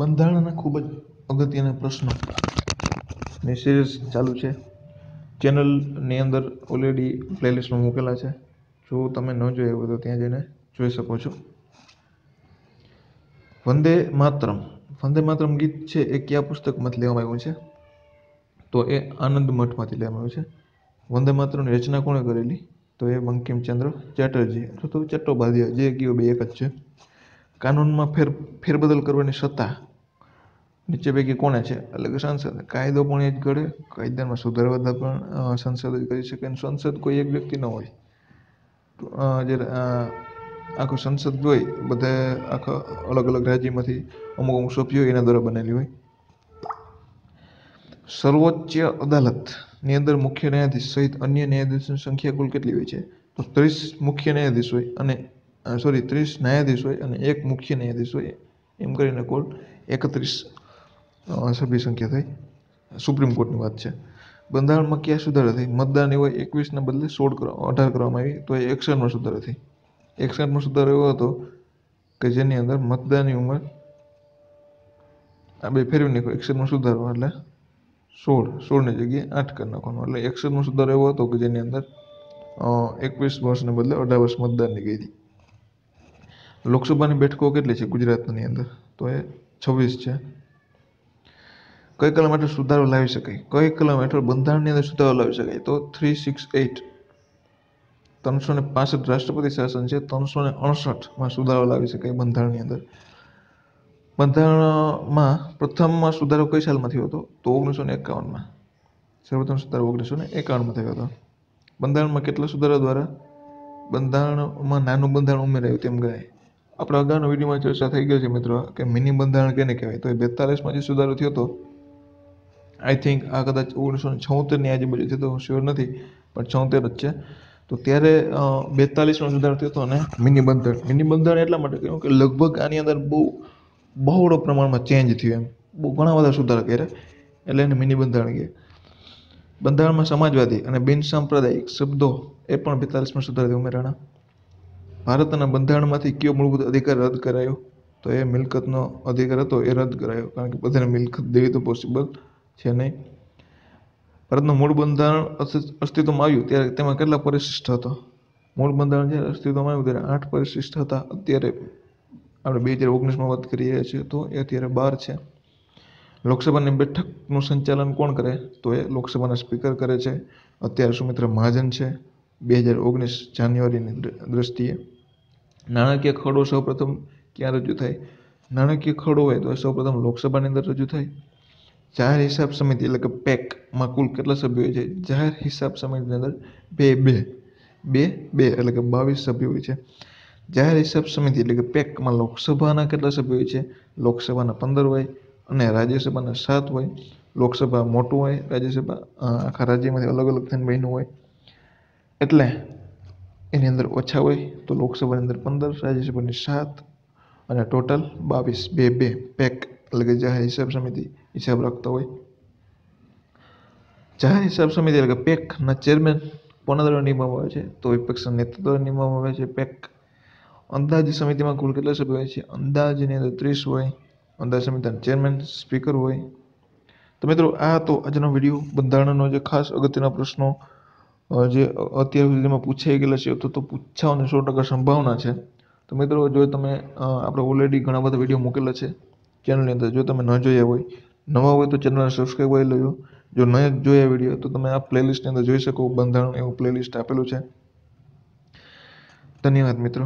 બંધારણના ખૂબ જ અગત્યના પ્રશ્નો ની સિરીઝ ચાલુ છે ચેનલની અંદર ઓલરેડી પ્લેલિસ્ટમાં મૂકેલા છે જો તમે ન જોયા હોય તો ત્યાં જઈને જોઈ શકો છો વંદે માતરમ વંદે માતરમ ગીત છે એ કયા પુસ્તકમાંથી લેવામાં આવ્યું છે તો એ આનંદ મઠમાંથી લેવામાં આવ્યું છે વંદે માતરમની રચના કોણે કરેલી તો એ બંકિમચંદ્ર ચેટર્જી અથવા તો ચટ્ટોપાધ્યાય જે ગીઓ બે એક જ છે કાનૂનમાં ફેર ફેરબદલ કરવાની સત્તા નીચે પૈકી કોને છે એટલે કે સંસદ કાયદો પણ એ જ ઘડે કાયદામાં સુધારવા પણ સંસદ જ કરી શકે અને સંસદ કોઈ એક વ્યક્તિ ન હોય જે આખું સંસદ હોય બધે આખા અલગ અલગ રાજ્યમાંથી અમુક અમુક સભ્યો એના દ્વારા બનેલી હોય સર્વોચ્ચ અદાલતની અંદર મુખ્ય ન્યાયાધીશ સહિત અન્ય ન્યાયાધીશની સંખ્યા કુલ કેટલી હોય છે તો ત્રીસ મુખ્ય ન્યાયાધીશ હોય અને સોરી ત્રીસ ન્યાયાધીશ હોય અને એક મુખ્ય ન્યાયાધીશ હોય એમ કરીને કુલ એકત્રીસ સભ્ય સંખ્યા થઈ સુપ્રીમ કોર્ટની વાત છે બંધારણમાં ક્યાં સુધારો થઈ મતદાન એવા એકવીસના બદલે સોળ અઢાર કરવામાં આવી તો એ એકસઠમાં સુધારો થઈ એકસઠમાં સુધારો એવો હતો કે જેની અંદર મતદાનની ઉંમર આ બે ફેરવી નાખો એકસઠમાં સુધારો એટલે સોળ સોળની જગ્યાએ આઠ કરી નાખવાનો એટલે એકસઠમાં સુધારો એવો હતો કે જેની અંદર એકવીસ વર્ષને બદલે અઢાર વર્ષ મતદાનની ગઈ હતી લોકસભાની બેઠકો કેટલી છે ગુજરાતની અંદર તો એ છવ્વીસ છે કઈ કલમ હેઠળ સુધારો લાવી શકાય કઈ કલમ હેઠળ બંધારણની અંદર સુધારો લાવી શકાય તો થ્રી સિક્સ એઇટ ત્રણસો ને પાસઠ રાષ્ટ્રપતિ શાસન છે ત્રણસો ને અડસઠમાં સુધારો લાવી શકાય બંધારણની અંદર બંધારણમાં પ્રથમમાં સુધારો કઈ સાલમાં થયો હતો તો ઓગણીસો ને એકાવનમાં સર્વપ્રથમ સુધારો ઓગણીસો ને એકાવનમાં થયો હતો બંધારણમાં કેટલા સુધારા દ્વારા બંધારણમાં નાનું બંધારણ ઉમેરાયું તેમ ગણાય આપણે અગાઉના વિડીયોમાં ચર્ચા થઈ ગઈ છે મિત્રો કે મિની બંધારણ કેને કહેવાય તો એ બેતાલીસમાં જે સુધારો થયો હતો આઈ થિંક આ કદાચ ઓગણીસો છોતેરની આજુબાજુ થયો તો શ્યોર નથી પણ છોતેર જ છે તો ત્યારે બેતાલીસનો સુધારો થયો હતો અને મિની બંધારણ મિની બંધારણ એટલા માટે કહ્યું કે લગભગ આની અંદર બહુ બહોળો પ્રમાણમાં ચેન્જ થયો એમ બહુ ઘણા બધા સુધારો કર્યા એટલે એને મિની બંધારણ કહે બંધારણમાં સમાજવાદી અને બિનસાંપ્રદાયિક શબ્દો એ પણ બેતાલીસમાં સુધારાથી ઉમેરાણા ભારતના બંધારણમાંથી કયો મૂળભૂત અધિકાર રદ કરાયો તો એ મિલકતનો અધિકાર હતો એ રદ કરાયો કારણ કે બધાને મિલકત દેવી તો પોસિબલ છે નહીં ભારતનું મૂળ બંધારણ અસ્તિત્વમાં આવ્યું ત્યારે તેમાં કેટલા પરિશિષ્ટ હતો મૂળ બંધારણ જ્યારે અસ્તિત્વમાં આવ્યું ત્યારે આઠ પરિશિષ્ટ હતા અત્યારે આપણે બે હજાર ઓગણીસમાં વાત કરી રહ્યા છીએ તો એ અત્યારે બાર છે લોકસભાની બેઠકનું સંચાલન કોણ કરે તો એ લોકસભાના સ્પીકર કરે છે અત્યારે સુમિત્રા મહાજન છે બે હજાર ઓગણીસ જાન્યુઆરીની દ્રષ્ટિએ નાણાકીય ખરડો સૌપ્રથમ ક્યાં રજૂ થાય નાણાકીય ખરડો હોય તો સૌપ્રથમ લોકસભાની અંદર રજૂ થાય જાહેર હિસાબ સમિતિ એટલે કે પેકમાં કુલ કેટલા સભ્યો હોય છે જાહેર હિસાબ સમિતિની અંદર બે બે બે બે એટલે કે બાવીસ સભ્યો હોય છે જાહેર હિસાબ સમિતિ એટલે કે પેકમાં લોકસભાના કેટલા સભ્યો હોય છે લોકસભાના પંદર હોય અને રાજ્યસભાના સાત હોય લોકસભા મોટું હોય રાજ્યસભા આખા રાજ્યમાંથી અલગ અલગ થઈને બન્યું હોય એટલે એની અંદર ઓછા હોય તો લોકસભાની અંદર પંદર રાજ્યસભાની સાત અને ટોટલ બાવીસ બે બે પેક એટલે કે જાહેર હિસાબ સમિતિ હિસાબ રાખતા હોય જાહેર હિસાબ સમિતિ એટલે કે પેકના ચેરમેન કોના દ્વારા નિમવામાં આવે છે તો વિપક્ષના નેતા દ્વારા નિમવામાં આવે છે પેક અંદાજ સમિતિમાં કુલ કેટલા સભ્યો હોય છે અંદાજની અંદર ત્રીસ હોય અંદાજ સમિતિના ચેરમેન સ્પીકર હોય તો મિત્રો આ તો આજનો વિડીયો બંધારણનો જે ખાસ અગત્યના પ્રશ્નો જે અત્યાર સુધીમાં પૂછાઈ ગયેલા છે તો તો સો ટકા સંભાવના છે તો મિત્રો જો તમે આપણે ઓલરેડી ઘણા બધા વિડીયો મૂકેલા છે ચેનલની અંદર જો તમે ન જોયા હોય નવા હોય તો ચેનલને સબસ્ક્રાઈબ કરી લેજો જો ન જોયા વિડીયો તો તમે આ પ્લેલિસ્ટની અંદર જોઈ શકો બંધારણ એવું પ્લેલિસ્ટ આપેલું છે ધન્યવાદ મિત્રો